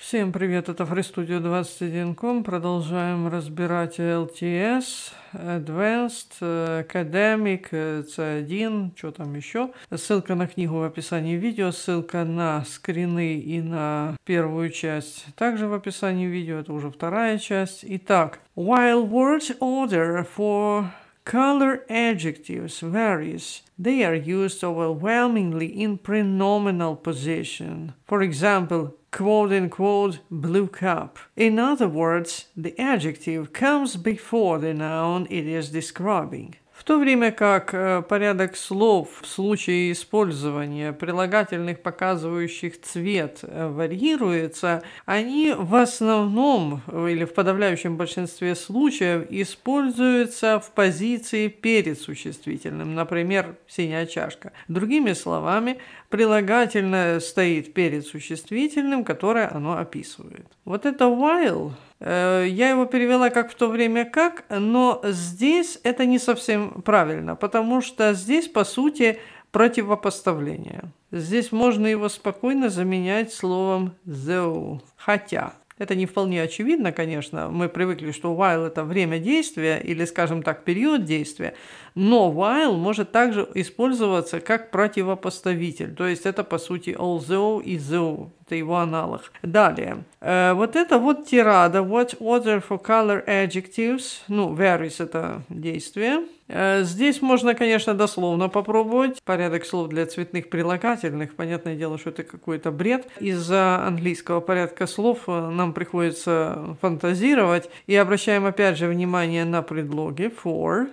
Всем привет, это FreeStudio 21.com. Продолжаем разбирать LTS, Advanced, Academic, C1, что там еще. Ссылка на книгу в описании видео, ссылка на скрины и на первую часть также в описании видео, это уже вторая часть. Итак, while word order for color adjectives varies, they are used overwhelmingly in prenominal position. For example, quote unquote blue cup. In other words, the adjective comes before the noun it is describing. В то время как э, порядок слов в случае использования прилагательных, показывающих цвет, э, варьируется, они в основном э, или в подавляющем большинстве случаев используются в позиции перед существительным, например, «синяя чашка». Другими словами, прилагательное стоит перед существительным, которое оно описывает. Вот это «while» Э, я его перевела как в то время как, но здесь это не совсем правильно, потому что здесь, по сути, противопоставление. Здесь можно его спокойно заменять словом «зеу». Хотя это не вполне очевидно, конечно. Мы привыкли, что while – это время действия или, скажем так, период действия. Но while может также использоваться как противопоставитель. То есть это, по сути, all though и though это его аналог. Далее. Э, вот это вот тирада. What order for color adjectives? Ну, varies это действие. Э, здесь можно, конечно, дословно попробовать. Порядок слов для цветных прилагательных. Понятное дело, что это какой-то бред. Из-за английского порядка слов э, нам приходится фантазировать. И обращаем опять же внимание на предлоги for.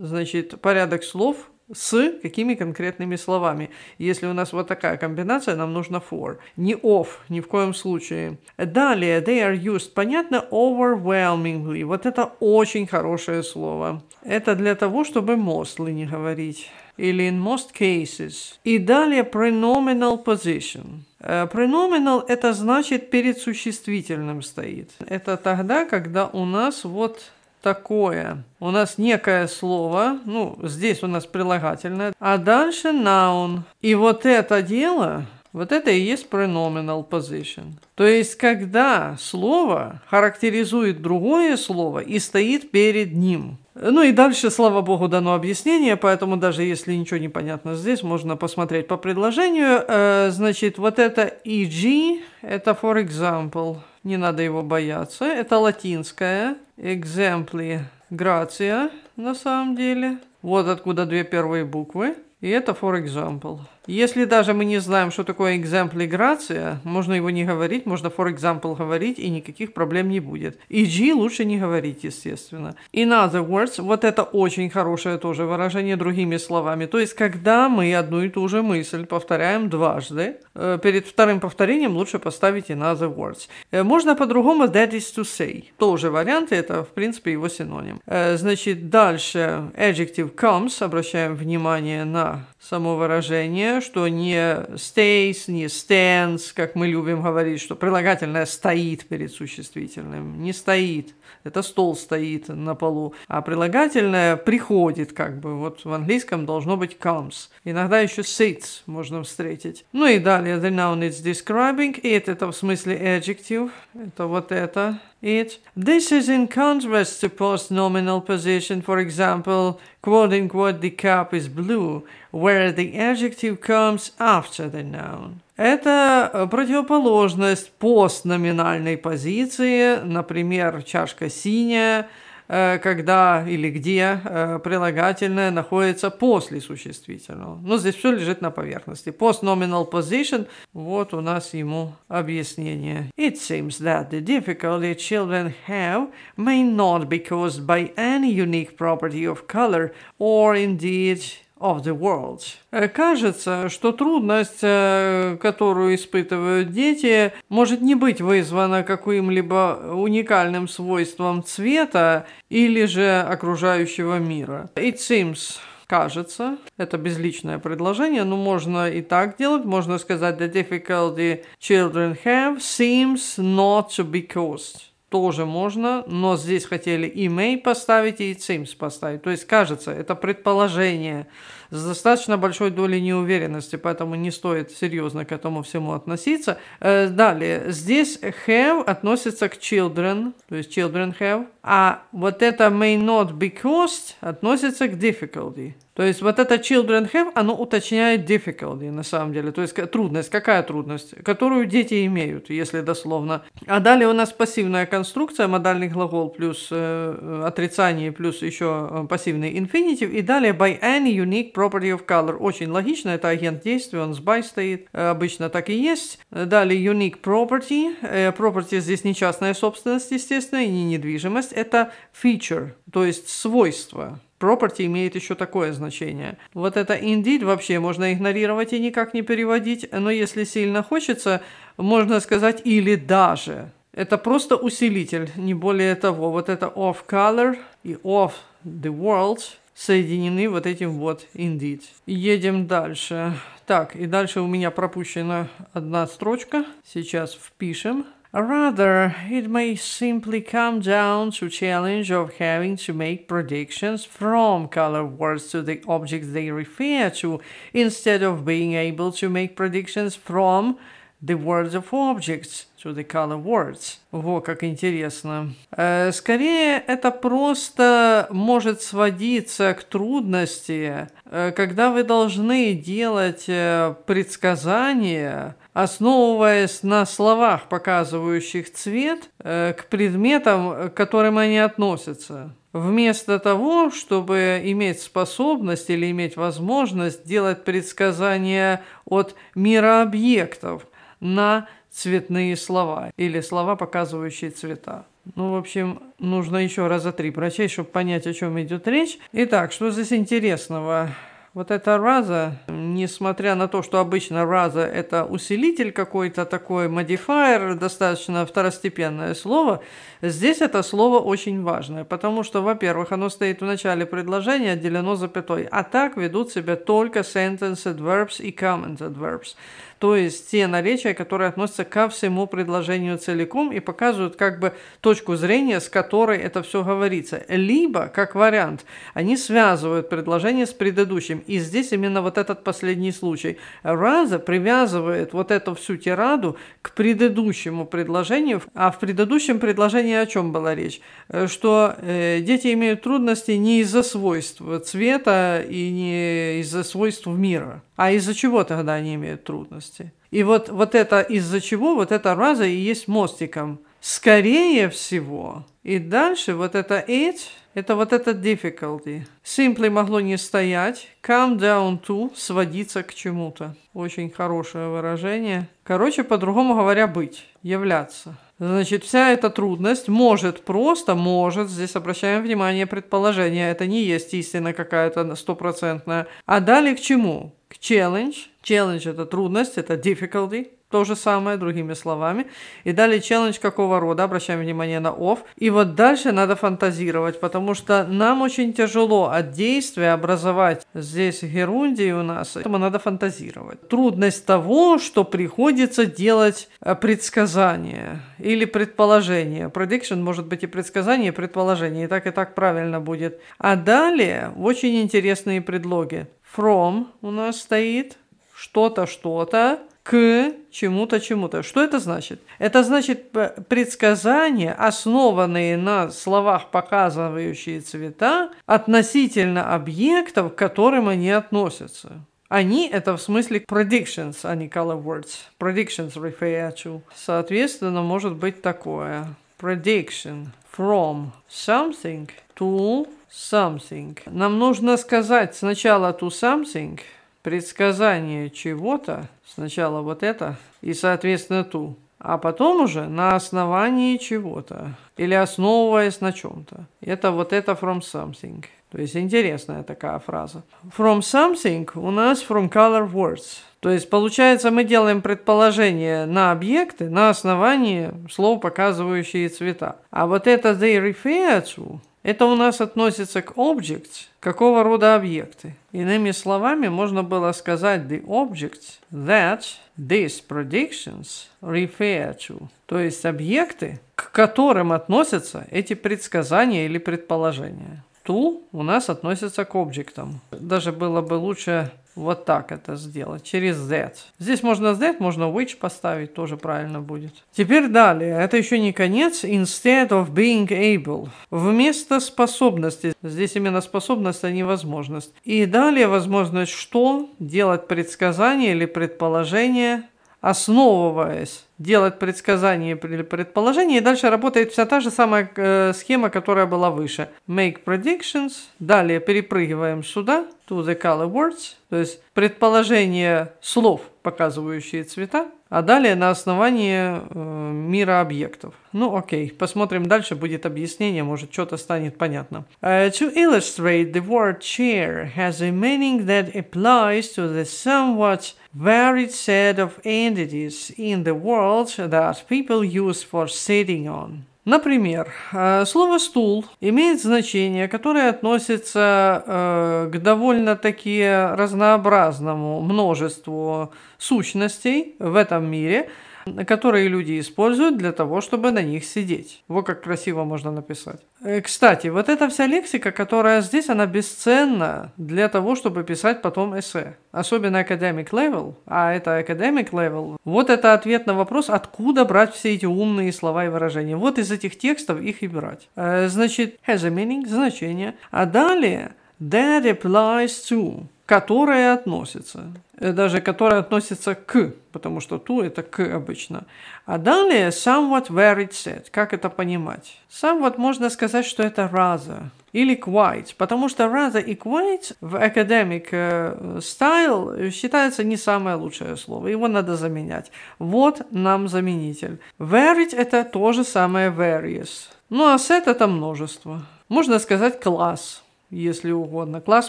Значит, порядок слов с какими конкретными словами. Если у нас вот такая комбинация, нам нужно for. Не of, ни в коем случае. Далее, they are used. Понятно, overwhelmingly. Вот это очень хорошее слово. Это для того, чтобы mostly не говорить. Или in most cases. И далее, prenominal position. Прenominал э, – это значит перед существительным стоит. Это тогда, когда у нас вот такое. У нас некое слово, ну, здесь у нас прилагательное, а дальше noun. И вот это дело, вот это и есть pronominal position. То есть, когда слово характеризует другое слово и стоит перед ним. Ну и дальше, слава богу, дано объяснение, поэтому даже если ничего не понятно здесь, можно посмотреть по предложению. Э, значит, вот это e.g. это for example – не надо его бояться. Это латинское «exempli грация на самом деле. Вот откуда две первые буквы. И это «for example». Если даже мы не знаем, что такое экземплиграция, можно его не говорить, можно for example говорить, и никаких проблем не будет. EG лучше не говорить, естественно. In other words, вот это очень хорошее тоже выражение другими словами. То есть, когда мы одну и ту же мысль повторяем дважды, э, перед вторым повторением лучше поставить in other words. Э, можно по-другому that is to say. Тоже варианты, это, в принципе, его синоним. Э, значит, дальше adjective comes, обращаем внимание на само выражение, что не stays, не stands, как мы любим говорить, что прилагательное стоит перед существительным, не стоит. Это стол стоит на полу, а прилагательное приходит как бы. Вот в английском должно быть comes. Иногда еще sits можно встретить. Ну и далее, the noun is describing it, это в смысле adjective, это вот это. It. This is in contrast to post-nominal position, for example, quote-unquote, the cup is blue, where the adjective comes after the noun. Это противоположность постноминальной позиции, например, чашка синяя – Э, когда или где э, прилагательное находится после существительного. Но ну, здесь все лежит на поверхности. Post-nominal position, вот у нас ему объяснение. It seems that the difficulty children have may not be caused by any unique property of color or indeed of the world. Э, кажется, что трудность, э, которую испытывают дети, может не быть вызвана каким-либо уникальным свойством цвета или же окружающего мира. It seems кажется, это безличное предложение, но можно и так делать, можно сказать the difficulty children have seems not to be caused тоже можно, но здесь хотели и May поставить, и Sims поставить. То есть, кажется, это предположение с достаточно большой долей неуверенности, поэтому не стоит серьезно к этому всему относиться. Э, далее, здесь have относится к children, то есть children have, а вот это may not be caused относится к difficulty. То есть вот это children have, оно уточняет difficulty на самом деле. То есть трудность, какая трудность, которую дети имеют, если дословно. А далее у нас пассивная конструкция, модальный глагол плюс э, э отрицание, плюс еще э, пассивный infinitive И далее by any unique property of color. Очень логично, это агент действия, он с by стоит, э, обычно так и есть. Далее unique property. Property здесь не частная собственность, естественно, и не недвижимость это feature, то есть свойство. Property имеет еще такое значение. Вот это indeed вообще можно игнорировать и никак не переводить, но если сильно хочется, можно сказать или даже. Это просто усилитель, не более того. Вот это of color и of the world соединены вот этим вот indeed. Едем дальше. Так, и дальше у меня пропущена одна строчка. Сейчас впишем. Rather, it may simply come down to challenge of having to make predictions from color words to the objects they refer to, instead of being able to make predictions from the words of objects to the color words. Во, как интересно. Э, скорее, это просто может сводиться к трудности, э, когда вы должны делать э, предсказания, основываясь на словах, показывающих цвет, э, к предметам, э, к которым они относятся. Вместо того, чтобы иметь способность или иметь возможность делать предсказания от мира объектов на цветные слова или слова, показывающие цвета. Ну, в общем, нужно еще раза три прочесть, чтобы понять, о чем идет речь. Итак, что здесь интересного? Вот эта раза несмотря на то, что обычно раза это усилитель какой-то такой, модифайер, достаточно второстепенное слово, здесь это слово очень важное, потому что, во-первых, оно стоит в начале предложения, отделено запятой, а так ведут себя только sentence adverbs и comment adverbs, то есть те наречия, которые относятся ко всему предложению целиком и показывают как бы точку зрения, с которой это все говорится. Либо, как вариант, они связывают предложение с предыдущим, и здесь именно вот этот последний последний случай, Раза привязывает вот эту всю тираду к предыдущему предложению. А в предыдущем предложении о чем была речь? Э, что э, дети имеют трудности не из-за свойств цвета и не из-за свойств мира. А из-за чего тогда они имеют трудности? И вот, вот это из-за чего, вот эта раза и есть мостиком Скорее всего. И дальше вот это it, это вот это difficulty. Simply могло не стоять. Come down to – сводиться к чему-то. Очень хорошее выражение. Короче, по-другому говоря, быть, являться. Значит, вся эта трудность может просто, может, здесь обращаем внимание, предположение, это не есть истина какая-то стопроцентная. А далее к чему? К challenge. Challenge – это трудность, это difficulty то же самое, другими словами. И далее челлендж какого рода, обращаем внимание на off. И вот дальше надо фантазировать, потому что нам очень тяжело от действия образовать здесь герундии у нас, поэтому надо фантазировать. Трудность того, что приходится делать э, предсказание или предположение. Prediction может быть и предсказание, и предположение, и так и так правильно будет. А далее очень интересные предлоги. From у нас стоит что-то, что-то, к чему-то, чему-то. Что это значит? Это значит э, предсказания, основанные на словах, показывающие цвета, относительно объектов, к которым они относятся. Они – это в смысле predictions, а не color words. Predictions refer to. Соответственно, может быть такое. Prediction from something to something. Нам нужно сказать сначала to something – предсказание чего-то, сначала вот это, и, соответственно, ту, а потом уже на основании чего-то или основываясь на чем-то. Это вот это from something. То есть интересная такая фраза. From something у нас from color words. То есть получается мы делаем предположение на объекты на основании слов, показывающие цвета. А вот это they refer to это у нас относится к objects, какого рода объекты. Иными словами, можно было сказать the objects that these predictions refer to. То есть объекты, к которым относятся эти предсказания или предположения. To у нас относится к объектам. Даже было бы лучше вот так это сделать, через that. Здесь можно that, можно which поставить, тоже правильно будет. Теперь далее, это еще не конец. Instead of being able. Вместо способности. Здесь именно способность, а не возможность. И далее возможность что? Делать предсказание или предположение основываясь, делать предсказания или предположения, и дальше работает вся та же самая э, схема, которая была выше. Make predictions, далее перепрыгиваем сюда, to the color words, то есть предположение слов, показывающие цвета, а далее на основании э, мира объектов. Ну окей, посмотрим дальше, будет объяснение, может что-то станет понятно. Uh, to illustrate, the word chair has a meaning that applies to the somewhat varied set of entities in the world that people use for sitting on. Например, э, слово «стул» имеет значение, которое относится э, к довольно-таки разнообразному множеству сущностей в этом мире – которые люди используют для того, чтобы на них сидеть. Вот как красиво можно написать. Э, кстати, вот эта вся лексика, которая здесь, она бесценна для того, чтобы писать потом эссе. Особенно academic level, а это academic level. Вот это ответ на вопрос, откуда брать все эти умные слова и выражения. Вот из этих текстов их и брать. Э, значит, has a meaning, значение. А далее, that applies to которое относится, э, даже которое относится к, потому что to – это к обычно. А далее somewhat where it said. Как это понимать? Somewhat можно сказать, что это rather или quite, потому что rather и quite в academic э, style считается не самое лучшее слово, его надо заменять. Вот нам заменитель. Varied – это то же самое various. Ну а set – это множество. Можно сказать класс – если угодно, класс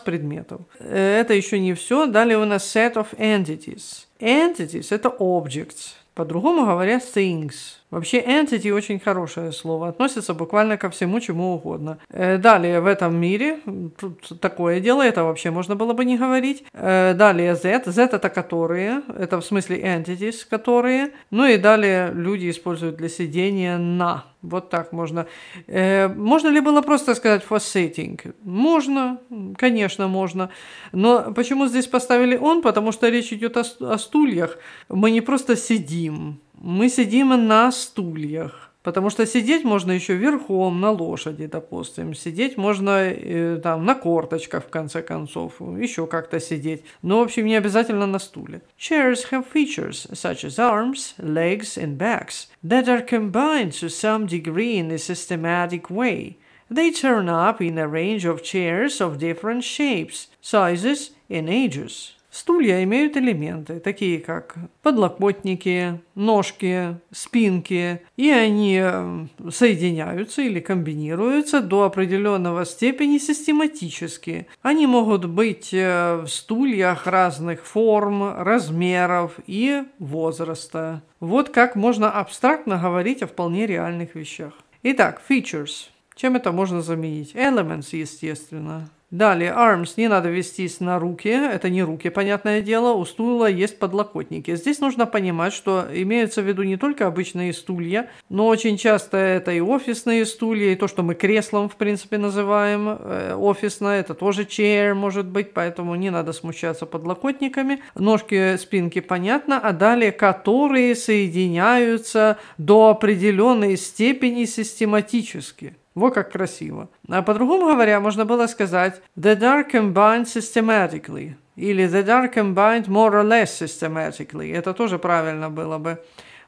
предметов. Это еще не все. Далее у нас set of entities. Entities – это objects, по-другому говоря, things. Вообще entity очень хорошее слово, относится буквально ко всему, чему угодно. Э, далее в этом мире, тут такое дело, это вообще можно было бы не говорить. Э, далее Z, Z это которые, это в смысле entities, которые. Ну и далее люди используют для сидения на. Вот так можно. Э, можно ли было просто сказать for sitting? Можно, конечно, можно. Но почему здесь поставили он? Потому что речь идет о стульях. Мы не просто сидим, мы сидим на стульях, потому что сидеть можно еще верхом на лошади, допустим, сидеть можно э, там на корточках, в конце концов, еще как-то сидеть, но, в общем, не обязательно на стуле. Chairs have features such as arms, legs and backs that are combined to some degree in a systematic way. They turn up in a range of chairs of different shapes, sizes and ages. Стулья имеют элементы, такие как подлокотники, ножки, спинки, и они э, соединяются или комбинируются до определенного степени систематически. Они могут быть э, в стульях разных форм, размеров и возраста. Вот как можно абстрактно говорить о вполне реальных вещах. Итак, features – чем это можно заменить? Elements, естественно. Далее, arms не надо вестись на руки, это не руки, понятное дело, у стула есть подлокотники. Здесь нужно понимать, что имеются в виду не только обычные стулья, но очень часто это и офисные стулья, и то, что мы креслом, в принципе, называем э, офисное, это тоже chair может быть, поэтому не надо смущаться подлокотниками. Ножки, спинки, понятно, а далее, которые соединяются до определенной степени систематически. Во как красиво. А по-другому говоря, можно было сказать «The dark combined systematically» или «The dark combined more or less systematically». Это тоже правильно было бы.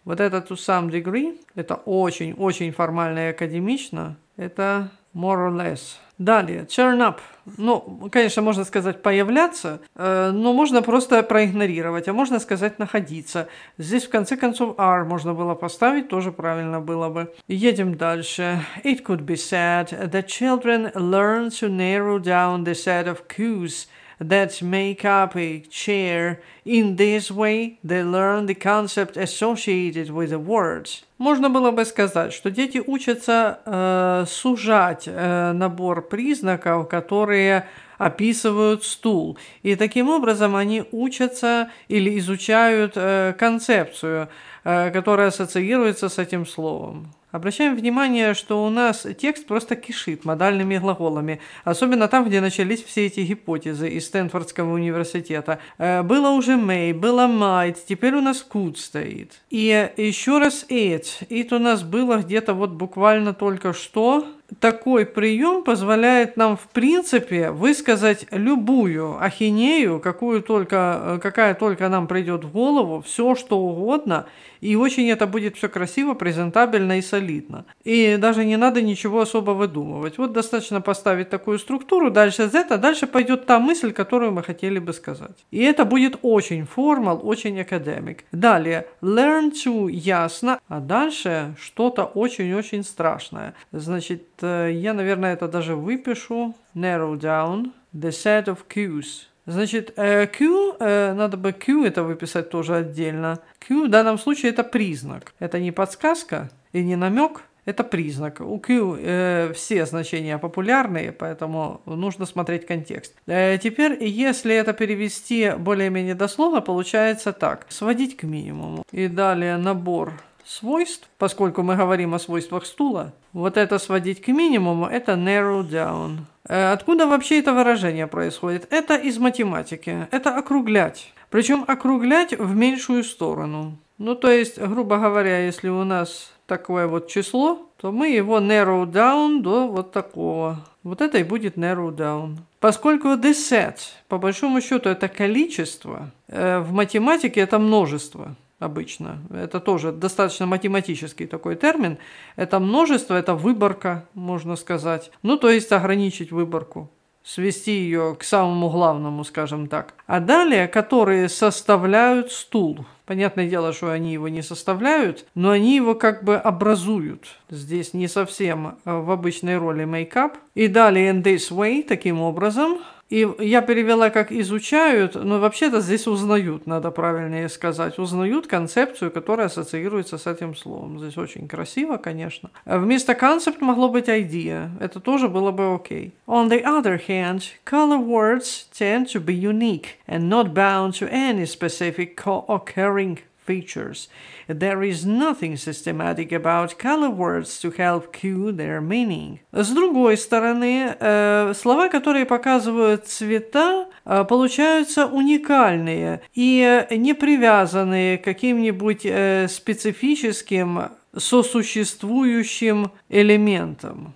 Вот это to some degree, это очень-очень формально и академично, это more or less – Далее, turn up. Ну, конечно, можно сказать появляться, э, но можно просто проигнорировать, а можно сказать находиться. Здесь, в конце концов, R можно было поставить, тоже правильно было бы. Едем дальше. It could be said that children learn to narrow down the set of cues – that make up a chair. In this way they learn the concept associated with the words. Можно было бы сказать, что дети учатся э, сужать э, набор признаков, которые описывают стул. И таким образом они учатся или изучают э, концепцию, э, которая ассоциируется с этим словом. Обращаем внимание, что у нас текст просто кишит модальными глаголами, особенно там, где начались все эти гипотезы из Стэнфордского университета. Э, было уже may, было might, теперь у нас could стоит. И еще раз it. It у нас было где-то вот буквально только что такой прием позволяет нам, в принципе, высказать любую ахинею, какую только, э, какая только нам придет в голову, все что угодно, и очень это будет все красиво, презентабельно и солидно. И даже не надо ничего особо выдумывать. Вот достаточно поставить такую структуру, дальше Z, а дальше пойдет та мысль, которую мы хотели бы сказать. И это будет очень формал, очень академик. Далее, learn to ясно, а дальше что-то очень-очень страшное. Значит, Э, я, наверное, это даже выпишу. Narrow down the set of cues. Значит, э, Q, э, надо бы Q это выписать тоже отдельно. Q в данном случае это признак. Это не подсказка и не намек, это признак. У Q э, все значения популярные, поэтому нужно смотреть контекст. Э, теперь, если это перевести более-менее дословно, получается так. Сводить к минимуму. И далее набор свойств, поскольку мы говорим о свойствах стула, вот это сводить к минимуму, это narrow down. Э, откуда вообще это выражение происходит? Это из математики. Это округлять. Причем округлять в меньшую сторону. Ну, то есть, грубо говоря, если у нас такое вот число, то мы его narrow down до вот такого. Вот это и будет narrow down. Поскольку the set, по большому счету, это количество, э, в математике это множество обычно. Это тоже достаточно математический такой термин. Это множество, это выборка, можно сказать. Ну, то есть ограничить выборку свести ее к самому главному, скажем так. А далее, которые составляют стул. Понятное дело, что они его не составляют, но они его как бы образуют. Здесь не совсем э, в обычной роли мейкап. И далее, and this way, таким образом, и я перевела как изучают, но вообще-то здесь узнают, надо правильнее сказать. Узнают концепцию, которая ассоциируется с этим словом. Здесь очень красиво, конечно. Вместо концепт могло быть idea. Это тоже было бы окей. On the other hand, color words tend to be unique and not bound to any specific co-occurring pictures. There is nothing systematic about color words to help cue their meaning. С другой стороны, э, слова, которые показывают цвета, э, получаются уникальные и э, не привязанные к каким-нибудь специфическим сосуществующим элементам.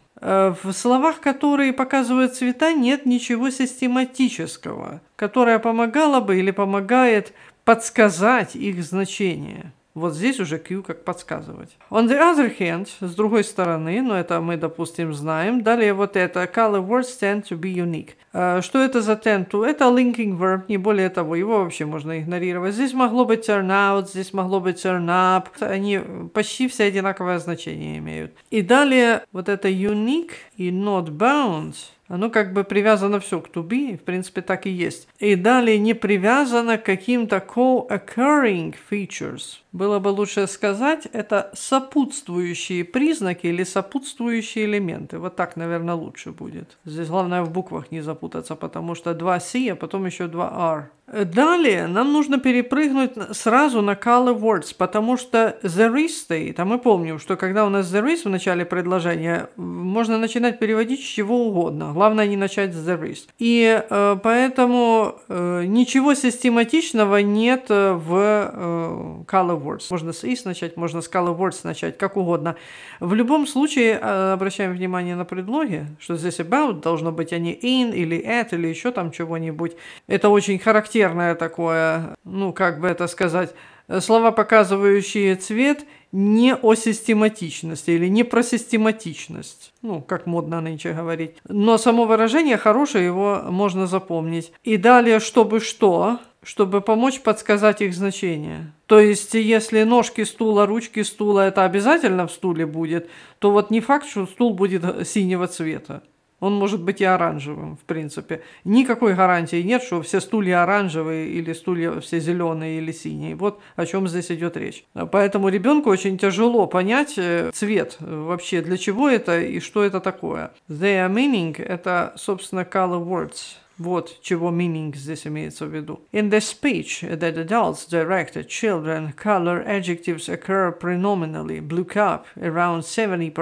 В словах, которые показывают цвета, нет ничего систематического, которое помогало бы или помогает подсказать их значение. Вот здесь уже Q как подсказывать. On the other hand, с другой стороны, но это мы, допустим, знаем. Далее вот это. Color words tend to be unique. А, что это за tend to? Это linking verb, не более того. Его вообще можно игнорировать. Здесь могло быть turn out, здесь могло быть turn up. Они почти все одинаковое значение имеют. И далее вот это unique и not bound – оно как бы привязано все к to be, в принципе, так и есть. И далее не привязано к каким-то co-occurring features. Было бы лучше сказать, это сопутствующие признаки или сопутствующие элементы. Вот так, наверное, лучше будет. Здесь главное в буквах не запутаться, потому что два C, а потом еще два R. Далее нам нужно перепрыгнуть сразу на color words, потому что there is state, а мы помним, что когда у нас there is в начале предложения, можно начинать переводить с чего угодно. Главное не начать с The Risk. И э, поэтому э, ничего систематичного нет э, в э, Color Words. Можно с Is начать, можно с Color Words начать, как угодно. В любом случае, э, обращаем внимание на предлоги, что здесь about должно быть, а не in или at или еще там чего-нибудь. Это очень характерное такое, ну как бы это сказать, э, слова, показывающие цвет – не о систематичности или не про систематичность, ну, как модно нынче говорить. Но само выражение хорошее, его можно запомнить. И далее, чтобы что, чтобы помочь подсказать их значение. То есть, если ножки стула, ручки стула, это обязательно в стуле будет, то вот не факт, что стул будет синего цвета он может быть и оранжевым, в принципе. Никакой гарантии нет, что все стулья оранжевые или стулья все зеленые или синие. Вот о чем здесь идет речь. Поэтому ребенку очень тяжело понять э, цвет э, вообще, для чего это и что это такое. Their meaning – это, собственно, color words – вот чего meaning здесь имеется в виду. In the speech that adults direct at children, color adjectives occur predominantly, blue cup around 70%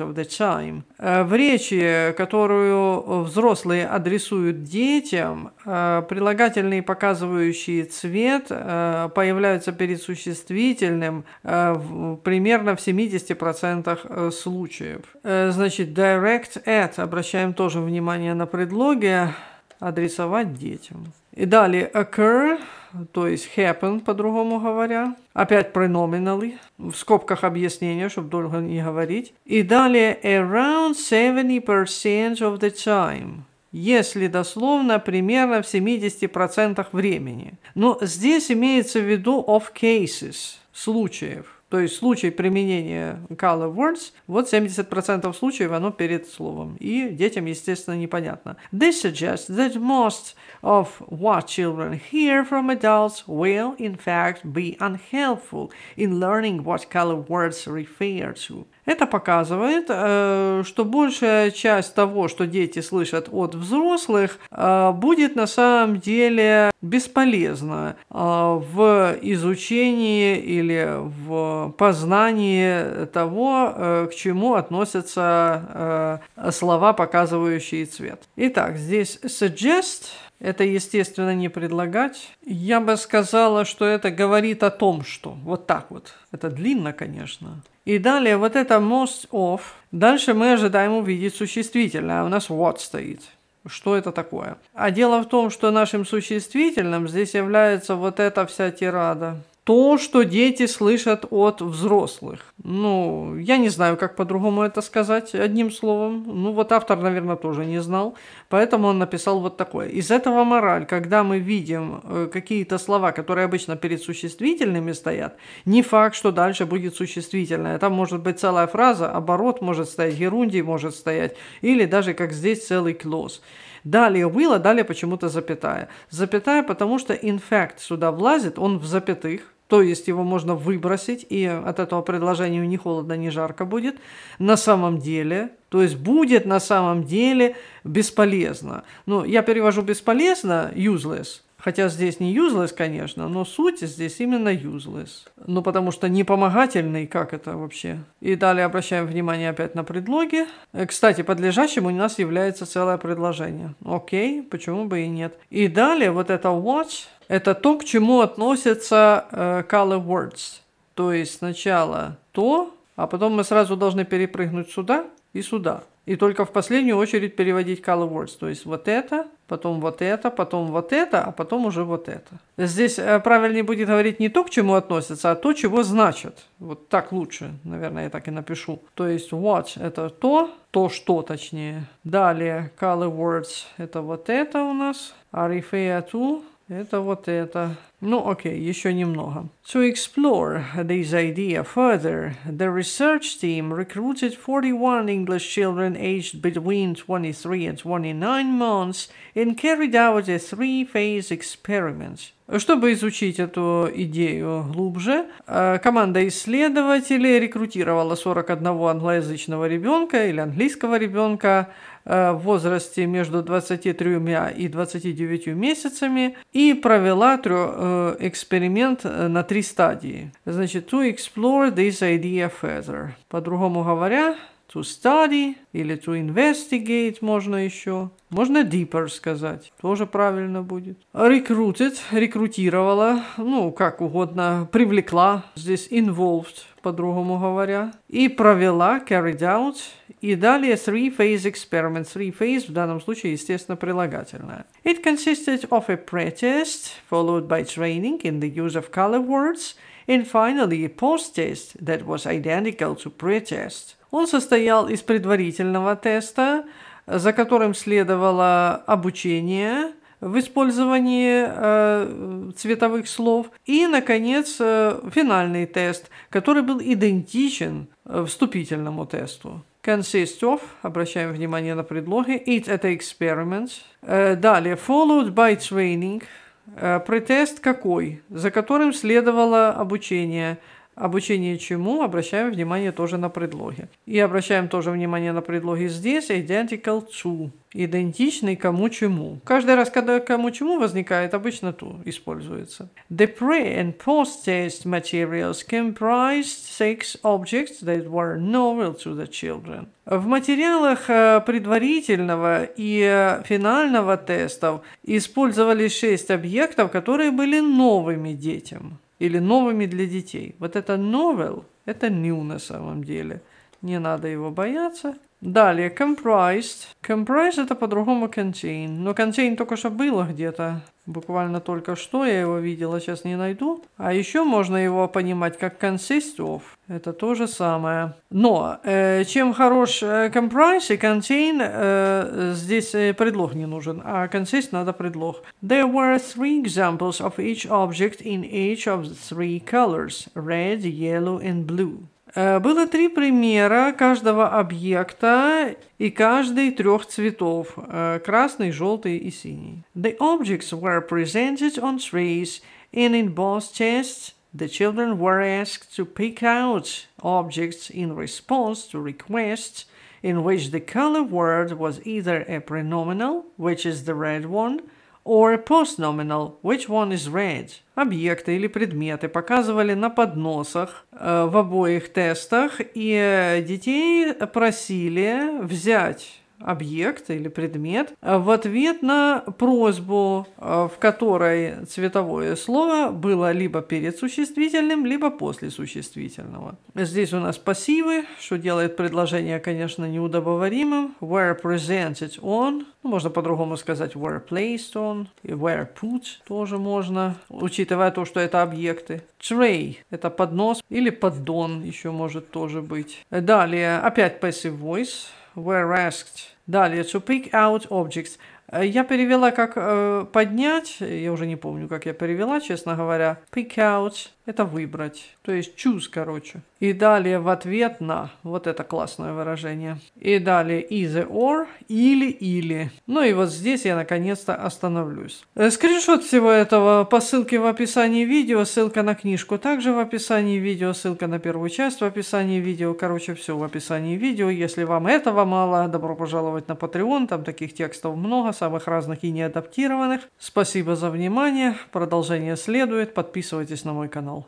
of the time. Э, в речи, которую взрослые адресуют детям, э, прилагательные, показывающие цвет, э, появляются перед существительным примерно в 70% случаев. Значит, direct at, обращаем тоже внимание на предлоги, адресовать детям. И далее occur, то есть happen, по-другому говоря. Опять pronominally, в скобках объяснения, чтобы долго не говорить. И далее around 70% of the time. Если дословно, примерно в 70% времени. Но здесь имеется в виду of cases, случаев то есть случай применения color words, вот 70% случаев оно перед словом. И детям, естественно, непонятно. They suggest that most of what children hear from adults will, in fact, be unhelpful in learning what color words refer to. Это показывает, э, что большая часть того, что дети слышат от взрослых, э, будет на самом деле бесполезна э, в изучении или в познании того, к чему относятся слова, показывающие цвет. Итак, здесь suggest это, естественно, не предлагать. Я бы сказала, что это говорит о том, что. Вот так вот. Это длинно, конечно. И далее вот это most of. Дальше мы ожидаем увидеть существительное. У нас what стоит. Что это такое? А дело в том, что нашим существительным здесь является вот эта вся тирада то, что дети слышат от взрослых. Ну, я не знаю, как по-другому это сказать, одним словом. Ну, вот автор, наверное, тоже не знал, поэтому он написал вот такое. Из этого мораль, когда мы видим э, какие-то слова, которые обычно перед существительными стоят, не факт, что дальше будет существительное. Там может быть целая фраза, оборот может стоять, герундий может стоять, или даже, как здесь, целый клосс. Далее было, далее почему-то запятая. Запятая, потому что in fact сюда влазит, он в запятых, то есть его можно выбросить, и от этого предложения ни холодно, ни жарко будет, на самом деле, то есть будет на самом деле бесполезно. Ну, я перевожу бесполезно, useless – Хотя здесь не useless, конечно, но суть здесь именно useless. Ну, потому что непомогательный, как это вообще? И далее обращаем внимание опять на предлоги. Э, кстати, подлежащим у нас является целое предложение. Окей, почему бы и нет. И далее вот это watch, это то, к чему относятся э, color words. То есть сначала то, а потом мы сразу должны перепрыгнуть сюда и сюда и только в последнюю очередь переводить color words. То есть вот это, потом вот это, потом вот это, а потом уже вот это. Здесь э, правильнее будет говорить не то, к чему относится, а то, чего значит. Вот так лучше, наверное, я так и напишу. То есть what – это то, то что точнее. Далее color words – это вот это у нас. Arifea to это вот это. Ну, окей, еще немного. To explore this idea further, the research team recruited 41 English children aged between 23 and 29 months and carried out a three-phase experiment. Чтобы изучить эту идею глубже, э, команда исследователей рекрутировала 41 англоязычного ребенка или английского ребенка Э, в возрасте между 23 и 29 месяцами и провела э, эксперимент э, на три стадии. Значит, to explore this idea further. По-другому говоря, to study или to investigate можно еще. Можно deeper сказать, тоже правильно будет. Recruited, рекрутировала, ну, как угодно, привлекла. Здесь involved по-другому говоря, и провела carried out, и далее three-phase experiment. Three-phase в данном случае, естественно, прилагательное. It consisted of a pretest, followed by training in the use of color words, and finally a post-test that was identical to pretest. Он состоял из предварительного теста, за которым следовало обучение, в использовании э, цветовых слов. И, наконец, э, финальный тест, который был идентичен э, вступительному тесту. Consist of, обращаем внимание на предлоги, it – это experiments. Далее, followed by training, претест какой, за которым следовало обучение – Обучение чему? Обращаем внимание тоже на предлоги. И обращаем тоже внимание на предлоги здесь identical to. Идентичный кому чему. Каждый раз, когда кому чему возникает, обычно to используется. The pre- and post-test materials comprised six objects that were novel to the children. В материалах э, предварительного и э, финального тестов использовали шесть объектов, которые были новыми детям или новыми для детей. Вот это novel, это new на самом деле. Не надо его бояться. Далее, comprised. Comprised это по-другому contain. Но contain только что было где-то. Буквально только что я его видела, сейчас не найду. А еще можно его понимать как consist of. Это то же самое. Но э, чем хорош э, comprise и contain, э, здесь э, предлог не нужен, а consist надо предлог. There were three examples of each object in each of the three colors, red, yellow and blue. Э, было три примера каждого объекта и каждый трех цветов э, – красный, желтый и синий. The objects were presented on trays, and in both tests the children were asked to pick out objects in response to requests in which the color word was either a pronominal, which is the red one – or postnominal, which one is red. Объекты или предметы показывали на подносах э, в обоих тестах, и э, детей просили взять объект или предмет э, в ответ на просьбу, э, в которой цветовое слово было либо перед существительным, либо после существительного. Здесь у нас пассивы, что делает предложение, конечно, неудобоваримым. Where presented on, ну, можно по-другому сказать where placed on, и where put тоже можно, учитывая то, что это объекты. Tray – это поднос или поддон еще может тоже быть. Далее опять passive voice – were asked. Далее, to pick out objects. Э, я перевела как э, поднять, я уже не помню, как я перевела, честно говоря. Pick out – это выбрать, то есть choose, короче. И далее в ответ на, вот это классное выражение. И далее either or, или или. Ну и вот здесь я наконец-то остановлюсь. Э, скриншот всего этого по ссылке в описании видео, ссылка на книжку также в описании видео, ссылка на первую часть в описании видео. Короче, все в описании видео. Если вам этого мало, добро пожаловать на Patreon, там таких текстов много, самых разных и неадаптированных. Спасибо за внимание, продолжение следует, подписывайтесь на мой канал.